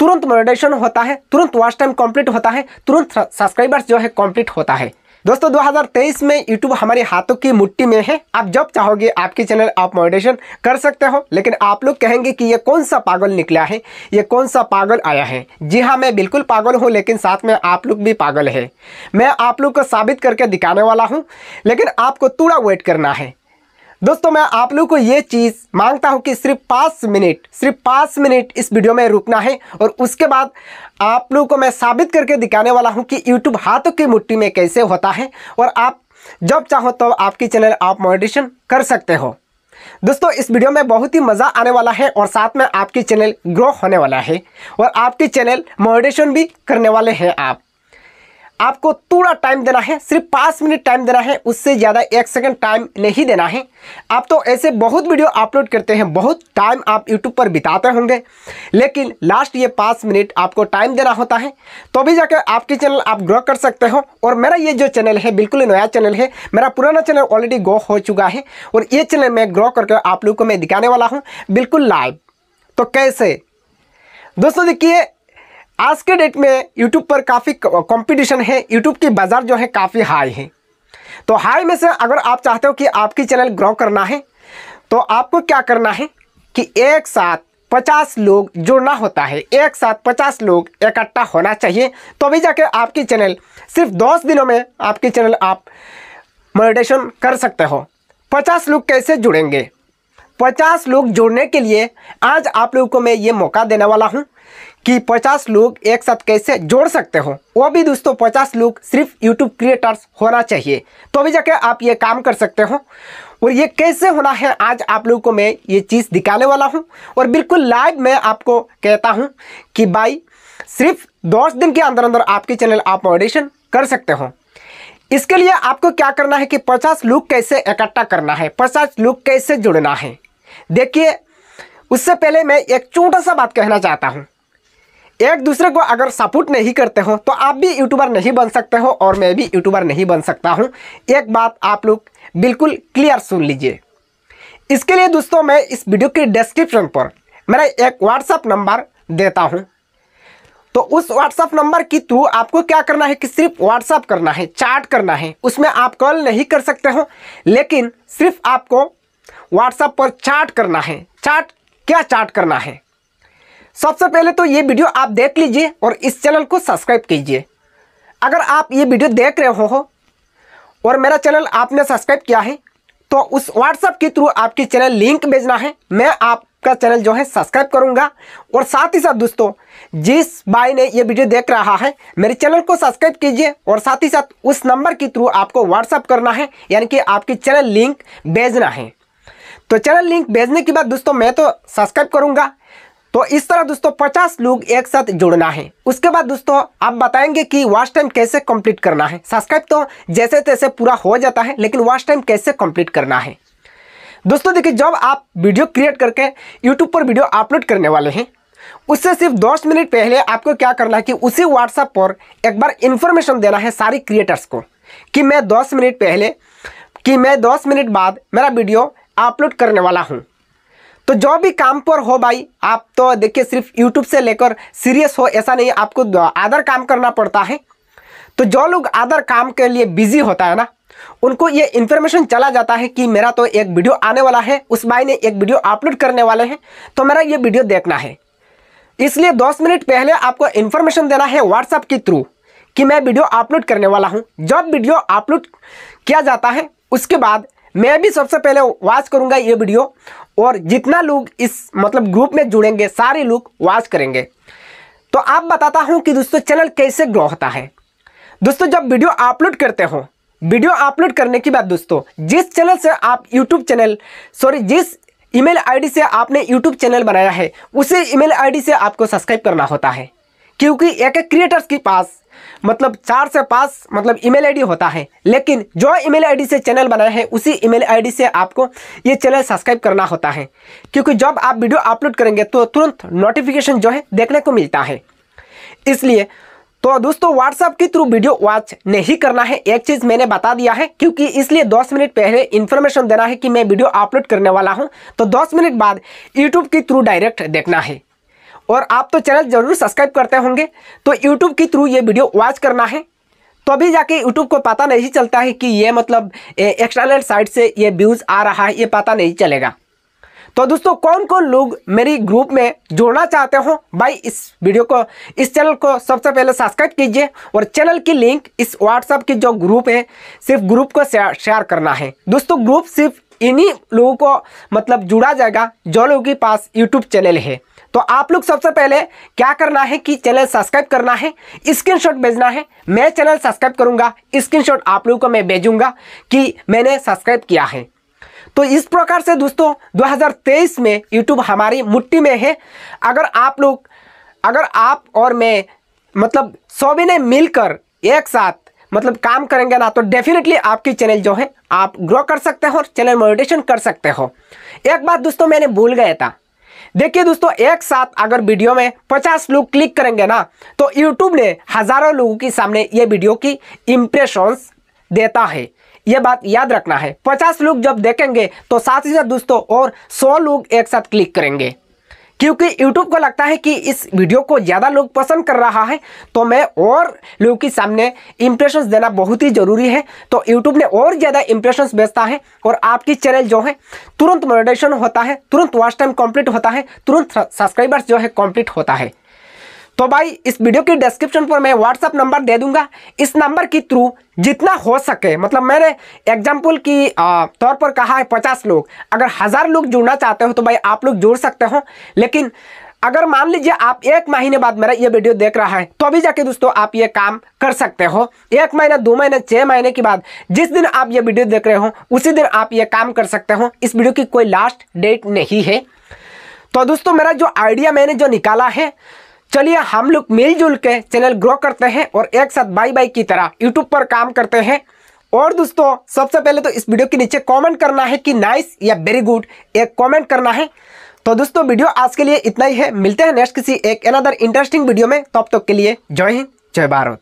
तुरंत मोनिटाइजेशन होता है तुरंत वॉच टाइम कंप्लीट होता है तुरंत सब्सक्राइबर्स जो है कंप्लीट होता है दोस्तों 2023 में YouTube हमारे हाथों की मुट्ठी में है आप जब चाहोगे आपके चैनल आप मोनिटाइजेशन कर सकते हो लेकिन आप लोग कहेंगे कि ये कौन सा पागल निकला है ये कौन सा पागल आया है जी हाँ मैं बिल्कुल पागल हूँ लेकिन साथ में आप लोग भी पागल है मैं आप लोग को साबित करके दिखाने वाला हूँ लेकिन आपको थोड़ा वेट करना है दोस्तों मैं आप लोग को ये चीज़ मांगता हूँ कि सिर्फ पाँच मिनट सिर्फ पाँच मिनट इस वीडियो में रुकना है और उसके बाद आप लोग को मैं साबित करके दिखाने वाला हूँ कि यूट्यूब हाथों की मुट्ठी में कैसे होता है और आप जब चाहो तो आपकी चैनल आप मॉडिटेशन कर सकते हो दोस्तों इस वीडियो में बहुत ही मज़ा आने वाला है और साथ में आपकी चैनल ग्रो होने वाला है और आपकी चैनल मॉडिटेशन भी करने वाले हैं आप आपको थोड़ा टाइम देना है सिर्फ पाँच मिनट टाइम देना है उससे ज़्यादा एक सेकंड टाइम नहीं देना है आप तो ऐसे बहुत वीडियो अपलोड करते हैं बहुत टाइम आप यूट्यूब पर बिताते होंगे लेकिन लास्ट ये पाँच मिनट आपको टाइम देना होता है तो भी जाकर आपके चैनल आप ग्रो कर सकते हो और मेरा ये जो चैनल है बिल्कुल नया चैनल है मेरा पुराना चैनल ऑलरेडी ग्रो हो चुका है और ये चैनल मैं ग्रो करके आप लोग को मैं दिखाने वाला हूँ बिल्कुल लाइव तो कैसे दोस्तों देखिए आज के डेट में यूट्यूब पर काफ़ी कंपटीशन है यूट्यूब की बाज़ार जो है काफ़ी हाई है तो हाई में से अगर आप चाहते हो कि आपकी चैनल ग्रो करना है तो आपको क्या करना है कि एक साथ पचास लोग जुड़ना होता है एक साथ पचास लोग इकट्ठा होना चाहिए तो अभी जाके आपकी चैनल सिर्फ दस दिनों में आपकी चैनल आप मोडिटेशन कर सकते हो पचास लोग कैसे जुड़ेंगे पचास लोग जुड़ने के लिए आज आप लोगों को मैं ये मौका देने वाला हूँ कि 50 लोग एक साथ कैसे जोड़ सकते हो वो भी दोस्तों 50 लोग सिर्फ यूट्यूब क्रिएटर्स होना चाहिए तो अभी जाके आप ये काम कर सकते हो और ये कैसे होना है आज आप लोगों को मैं ये चीज़ दिखाने वाला हूँ और बिल्कुल लाइव मैं आपको कहता हूँ कि भाई सिर्फ दस दिन के अंदर अंदर आपके चैनल आप ऑडिशन कर सकते हो इसके लिए आपको क्या करना है कि 50 लोग कैसे इकट्ठा करना है 50 लोग कैसे जुड़ना है देखिए उससे पहले मैं एक छोटा सा बात कहना चाहता हूँ एक दूसरे को अगर सपोर्ट नहीं करते हो तो आप भी यूट्यूबर नहीं बन सकते हो और मैं भी यूट्यूबर नहीं बन सकता हूँ एक बात आप लोग बिल्कुल क्लियर सुन लीजिए इसके लिए दोस्तों मैं इस वीडियो के डिस्क्रिप्शन पर मेरा एक व्हाट्सअप नंबर देता हूँ तो उस व्हाट्सअप नंबर के थ्रू आपको क्या करना है कि सिर्फ व्हाट्सअप करना है चैट करना है उसमें आप कॉल नहीं कर सकते हो लेकिन सिर्फ आपको व्हाट्सअप पर चैट करना है चैट क्या चैट करना है सबसे पहले तो ये वीडियो आप देख लीजिए और इस चैनल को सब्सक्राइब कीजिए अगर आप ये वीडियो देख रहे हो और मेरा चैनल आपने सब्सक्राइब किया है तो उस व्हाट्सएप के थ्रू आपके चैनल लिंक भेजना है मैं आपका चैनल जो है सब्सक्राइब करूंगा और साथ ही साथ दोस्तों जिस भाई ने ये वीडियो देख रहा है मेरे चैनल को सब्सक्राइब कीजिए और साथ ही साथ उस नंबर के थ्रू आपको व्हाट्सअप करना है यानी कि आपके चैनल लिंक भेजना है तो चैनल लिंक भेजने के बाद दोस्तों मैं तो सब्सक्राइब करूंगा तो इस तरह दोस्तों 50 लोग एक साथ जुड़ना है उसके बाद दोस्तों आप बताएंगे कि वास्ट टाइम कैसे कंप्लीट करना है सब्सक्राइब तो जैसे तैसे पूरा हो जाता है लेकिन वास्ट टाइम कैसे कंप्लीट करना है दोस्तों देखिए जब आप वीडियो क्रिएट करके यूट्यूब पर वीडियो अपलोड करने वाले हैं उससे सिर्फ दस मिनट पहले आपको क्या करना है कि उसी व्हाट्सएप पर एक बार इन्फॉर्मेशन देना है सारी क्रिएटर्स को कि मैं दस मिनट पहले कि मैं दस मिनट बाद मेरा वीडियो अपलोड करने वाला हूँ तो जो भी काम पर हो भाई आप तो देखिए सिर्फ यूट्यूब से लेकर सीरियस हो ऐसा नहीं आपको अदर काम करना पड़ता है तो जो लोग अदर काम के लिए बिजी होता है ना उनको ये इन्फॉर्मेशन चला जाता है कि मेरा तो एक वीडियो आने वाला है उस भाई ने एक वीडियो अपलोड करने वाले हैं तो मेरा ये वीडियो देखना है इसलिए 10 मिनट पहले आपको इन्फॉर्मेशन देना है व्हाट्सएप के थ्रू कि मैं वीडियो अपलोड करने वाला हूँ जब वीडियो अपलोड किया जाता है उसके बाद मैं भी सबसे पहले वॉच करूँगा ये वीडियो और जितना लोग इस मतलब ग्रुप में जुड़ेंगे सारे लोग वॉच करेंगे तो आप बताता हूँ कि दोस्तों चैनल कैसे ग्रो होता है दोस्तों जब वीडियो अपलोड करते हो वीडियो अपलोड करने के बाद दोस्तों जिस चैनल से आप यूट्यूब चैनल सॉरी जिस ईमेल आईडी से आपने यूट्यूब चैनल बनाया है उसे ईमेल आईडी से आपको सब्सक्राइब करना होता है क्योंकि एक एक क्रिएटर्स के पास मतलब चार से पाँच मतलब ईमेल आईडी होता है लेकिन जो ईमेल आईडी से चैनल बनाए हैं उसी ईमेल आईडी से आपको ये चैनल सब्सक्राइब करना होता है क्योंकि जब आप वीडियो अपलोड करेंगे तो तुरंत नोटिफिकेशन जो है देखने को मिलता है इसलिए तो दोस्तों व्हाट्सएप के थ्रू वीडियो वॉच नहीं करना है एक चीज़ मैंने बता दिया है क्योंकि इसलिए 10 मिनट पहले इन्फॉर्मेशन देना है कि मैं वीडियो अपलोड करने वाला हूं तो 10 मिनट बाद यूट्यूब के थ्रू डायरेक्ट देखना है और आप तो चैनल जरूर सब्सक्राइब करते होंगे तो यूट्यूब के थ्रू ये वीडियो वॉच करना है तो अभी जाके यूट्यूब को पता नहीं चलता है कि ये मतलब एक्सटर्नल साइट से ये व्यूज़ आ रहा है ये पता नहीं चलेगा तो दोस्तों कौन कौन लोग मेरी ग्रुप में जोड़ना चाहते हो भाई इस वीडियो को इस चैनल को सबसे पहले सब्सक्राइब कीजिए और चैनल की लिंक इस व्हाट्सअप की जो ग्रुप है सिर्फ ग्रुप को शेयर करना है दोस्तों ग्रुप सिर्फ इन्हीं लोगों को मतलब जुड़ा जाएगा जो लोगों के पास यूट्यूब चैनल है तो आप लोग सबसे पहले क्या करना है कि चैनल सब्सक्राइब करना है स्क्रीनशॉट भेजना है मैं चैनल सब्सक्राइब करूंगा स्क्रीनशॉट आप लोगों को मैं भेजूंगा कि मैंने सब्सक्राइब किया है तो इस प्रकार से दोस्तों 2023 में यूट्यूब हमारी मुट्ठी में है अगर आप लोग अगर आप और मैं मतलब सभी ने मिलकर एक साथ मतलब काम करेंगे ना तो डेफिनेटली आपकी चैनल जो है आप ग्रो कर सकते हो और चैनल मोनिटेशन कर सकते हो एक बात दोस्तों मैंने भूल गया था देखिए दोस्तों एक साथ अगर वीडियो में 50 लोग क्लिक करेंगे ना तो यूट्यूब ने हज़ारों लोगों के सामने ये वीडियो की इम्प्रेशंस देता है ये बात याद रखना है 50 लोग जब देखेंगे तो साथ ही साथ दोस्तों और 100 लोग एक साथ क्लिक करेंगे क्योंकि यूट्यूब को लगता है कि इस वीडियो को ज़्यादा लोग पसंद कर रहा है तो मैं और लोगों के सामने इम्प्रेशंस देना बहुत ही ज़रूरी है तो यूट्यूब ने और ज़्यादा इम्प्रेशंस बेचता है और आपकी चैनल जो है तुरंत मोनिटेशन होता है तुरंत वॉच टाइम कंप्लीट होता है तुरंत सब्सक्राइबर्स जो है कंप्लीट होता है तो भाई इस वीडियो की डिस्क्रिप्शन पर मैं व्हाट्सअप नंबर दे दूंगा इस नंबर के थ्रू जितना हो सके मतलब मैंने एग्जाम्पल की तौर पर कहा है पचास लोग अगर हज़ार लोग जुड़ना चाहते हो तो भाई आप लोग जुड़ सकते हो लेकिन अगर मान लीजिए आप एक महीने बाद मेरा ये वीडियो देख रहा है तो अभी जाके दोस्तों आप ये काम कर सकते हो एक महीना दो महीने छः महीने के बाद जिस दिन आप ये वीडियो देख रहे हो उसी दिन आप ये काम कर सकते हो इस वीडियो की कोई लास्ट डेट नहीं है तो दोस्तों मेरा जो आइडिया मैंने जो निकाला है चलिए हम लोग मिलजुल के चैनल ग्रो करते हैं और एक साथ बाई बाई की तरह यूट्यूब पर काम करते हैं और दोस्तों सबसे पहले तो इस वीडियो के नीचे कमेंट करना है कि नाइस या वेरी गुड एक कमेंट करना है तो दोस्तों वीडियो आज के लिए इतना ही है मिलते हैं नेक्स्ट किसी एक अनदर इंटरेस्टिंग वीडियो में तब तक तो के लिए जय हिंद जय भारत